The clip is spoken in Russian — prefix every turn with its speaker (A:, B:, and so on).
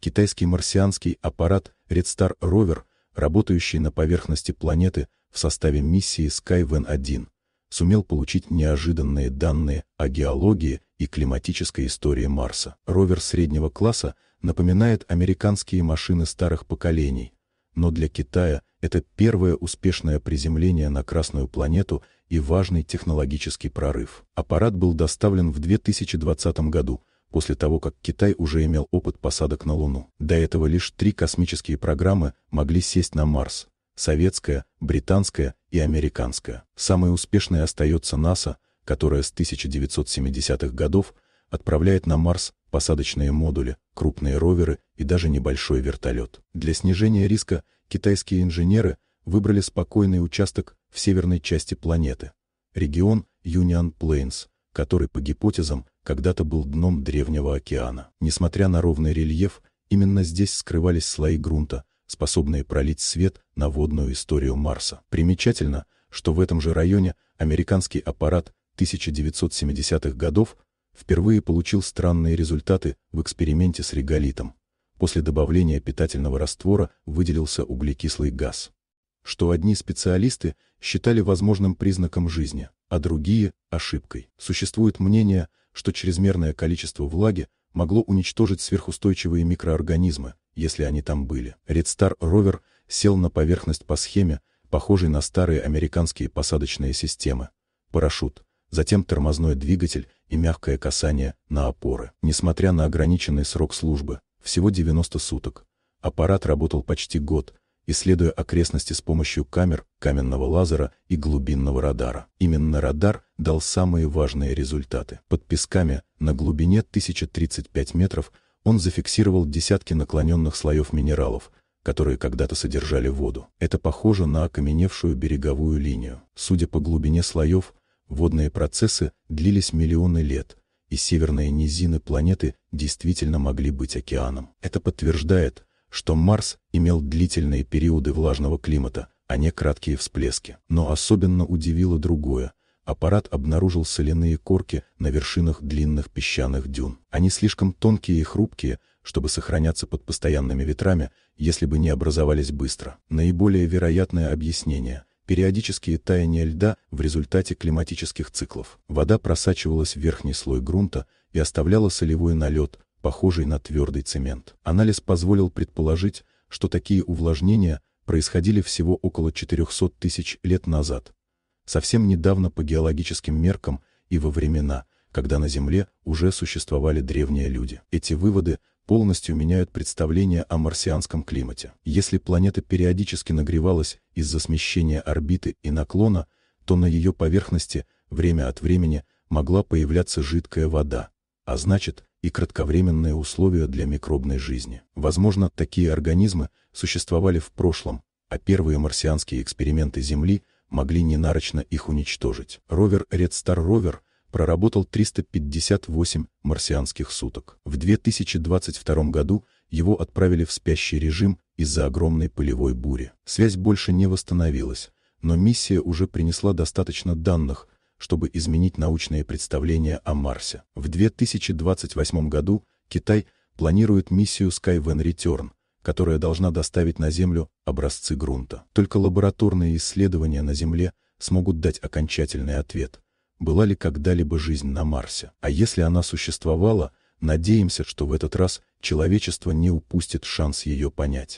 A: Китайский марсианский аппарат Red Star Rover, работающий на поверхности планеты в составе миссии Skywin-1, сумел получить неожиданные данные о геологии и климатической истории Марса. Ровер среднего класса напоминает американские машины старых поколений, но для Китая это первое успешное приземление на Красную планету и важный технологический прорыв. Аппарат был доставлен в 2020 году после того, как Китай уже имел опыт посадок на Луну. До этого лишь три космические программы могли сесть на Марс – советская, британская и американская. Самой успешной остается НАСА, которая с 1970-х годов отправляет на Марс посадочные модули, крупные роверы и даже небольшой вертолет. Для снижения риска китайские инженеры выбрали спокойный участок в северной части планеты, регион Юниан Плейнс, который по гипотезам когда-то был дном древнего океана. Несмотря на ровный рельеф, именно здесь скрывались слои грунта, способные пролить свет на водную историю Марса. Примечательно, что в этом же районе американский аппарат 1970-х годов впервые получил странные результаты в эксперименте с реголитом. После добавления питательного раствора выделился углекислый газ, что одни специалисты считали возможным признаком жизни, а другие – ошибкой. Существует мнение, что чрезмерное количество влаги могло уничтожить сверхустойчивые микроорганизмы, если они там были. Редстар Ровер сел на поверхность по схеме, похожей на старые американские посадочные системы. Парашют, затем тормозной двигатель и мягкое касание на опоры. Несмотря на ограниченный срок службы, всего 90 суток, аппарат работал почти год, исследуя окрестности с помощью камер, каменного лазера и глубинного радара. Именно радар дал самые важные результаты. Под песками на глубине 1035 метров он зафиксировал десятки наклоненных слоев минералов, которые когда-то содержали воду. Это похоже на окаменевшую береговую линию. Судя по глубине слоев, водные процессы длились миллионы лет, и северные низины планеты действительно могли быть океаном. Это подтверждает, что Марс имел длительные периоды влажного климата, а не краткие всплески. Но особенно удивило другое аппарат обнаружил соляные корки на вершинах длинных песчаных дюн. Они слишком тонкие и хрупкие, чтобы сохраняться под постоянными ветрами, если бы не образовались быстро. Наиболее вероятное объяснение – периодические таяния льда в результате климатических циклов. Вода просачивалась в верхний слой грунта и оставляла солевой налет, похожий на твердый цемент. Анализ позволил предположить, что такие увлажнения происходили всего около 400 тысяч лет назад, совсем недавно по геологическим меркам и во времена, когда на Земле уже существовали древние люди. Эти выводы полностью меняют представление о марсианском климате. Если планета периодически нагревалась из-за смещения орбиты и наклона, то на ее поверхности время от времени могла появляться жидкая вода, а значит, и кратковременные условия для микробной жизни. Возможно, такие организмы существовали в прошлом, а первые марсианские эксперименты Земли могли ненарочно их уничтожить. Ровер Red Star Rover проработал 358 марсианских суток. В 2022 году его отправили в спящий режим из-за огромной пылевой бури. Связь больше не восстановилась, но миссия уже принесла достаточно данных, чтобы изменить научные представления о Марсе. В 2028 году Китай планирует миссию Skyven Return, которая должна доставить на Землю образцы грунта. Только лабораторные исследования на Земле смогут дать окончательный ответ, была ли когда-либо жизнь на Марсе. А если она существовала, надеемся, что в этот раз человечество не упустит шанс ее понять.